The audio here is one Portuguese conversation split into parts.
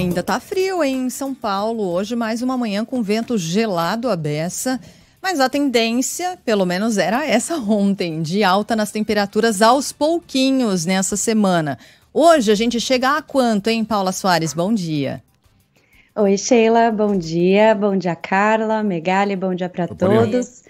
Ainda tá frio em São Paulo hoje, mais uma manhã com vento gelado à beça. Mas a tendência, pelo menos era essa ontem, de alta nas temperaturas aos pouquinhos nessa semana. Hoje a gente chega a quanto, hein, Paula Soares? Bom dia. Oi, Sheila, bom dia. Bom dia, Carla, Megali, bom dia para todos.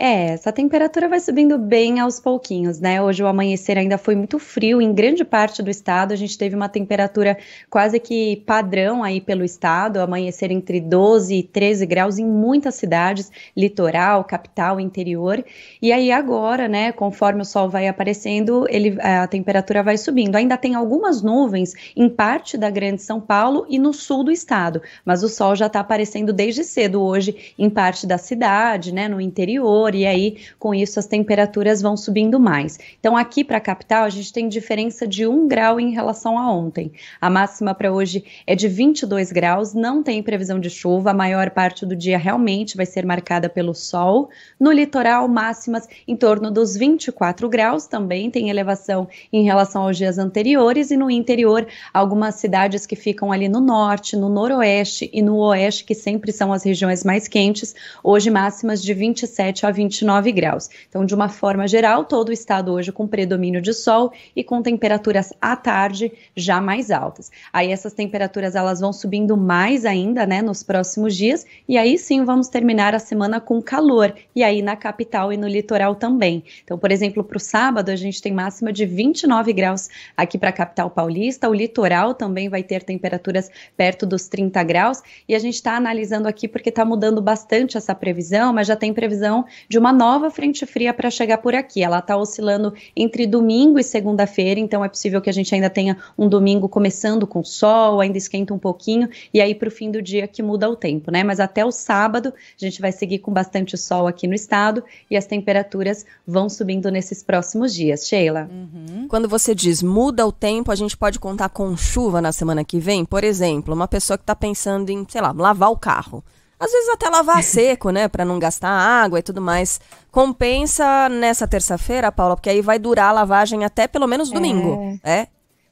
É, essa temperatura vai subindo bem aos pouquinhos, né? Hoje o amanhecer ainda foi muito frio em grande parte do estado. A gente teve uma temperatura quase que padrão aí pelo estado, amanhecer entre 12 e 13 graus em muitas cidades, litoral, capital, interior. E aí agora, né, conforme o sol vai aparecendo, ele, a temperatura vai subindo. Ainda tem algumas nuvens em parte da Grande São Paulo e no sul do estado, mas o sol já está aparecendo desde cedo hoje em parte da cidade, né, no interior calor e aí com isso as temperaturas vão subindo mais. Então aqui para a capital a gente tem diferença de 1 grau em relação a ontem. A máxima para hoje é de 22 graus, não tem previsão de chuva, a maior parte do dia realmente vai ser marcada pelo sol. No litoral, máximas em torno dos 24 graus, também tem elevação em relação aos dias anteriores e no interior, algumas cidades que ficam ali no norte, no noroeste e no oeste, que sempre são as regiões mais quentes, hoje máximas de 27 a 29 graus. Então, de uma forma geral, todo o estado hoje com predomínio de sol e com temperaturas à tarde já mais altas. Aí essas temperaturas elas vão subindo mais ainda, né, nos próximos dias, e aí sim vamos terminar a semana com calor, e aí na capital e no litoral também. Então, por exemplo, para o sábado a gente tem máxima de 29 graus aqui para a capital paulista, o litoral também vai ter temperaturas perto dos 30 graus, e a gente está analisando aqui porque está mudando bastante essa previsão, mas já tem previsão de uma nova frente fria para chegar por aqui. Ela está oscilando entre domingo e segunda-feira, então é possível que a gente ainda tenha um domingo começando com sol, ainda esquenta um pouquinho, e aí para o fim do dia que muda o tempo, né? Mas até o sábado a gente vai seguir com bastante sol aqui no estado e as temperaturas vão subindo nesses próximos dias. Sheila. Uhum. Quando você diz muda o tempo, a gente pode contar com chuva na semana que vem? Por exemplo, uma pessoa que está pensando em, sei lá, lavar o carro. Às vezes até lavar seco, né? Para não gastar água e tudo mais. Compensa nessa terça-feira, Paula, porque aí vai durar a lavagem até pelo menos é. domingo. É. é?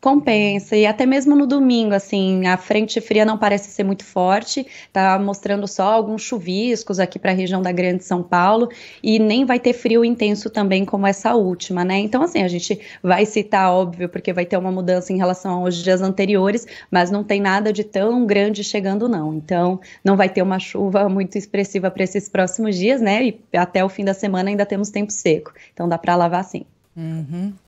Compensa, e até mesmo no domingo, assim, a frente fria não parece ser muito forte, tá mostrando só alguns chuviscos aqui para a região da Grande São Paulo, e nem vai ter frio intenso também como essa última, né? Então, assim, a gente vai citar, óbvio, porque vai ter uma mudança em relação aos dias anteriores, mas não tem nada de tão grande chegando, não. Então, não vai ter uma chuva muito expressiva para esses próximos dias, né? E até o fim da semana ainda temos tempo seco, então dá para lavar sim. Uhum.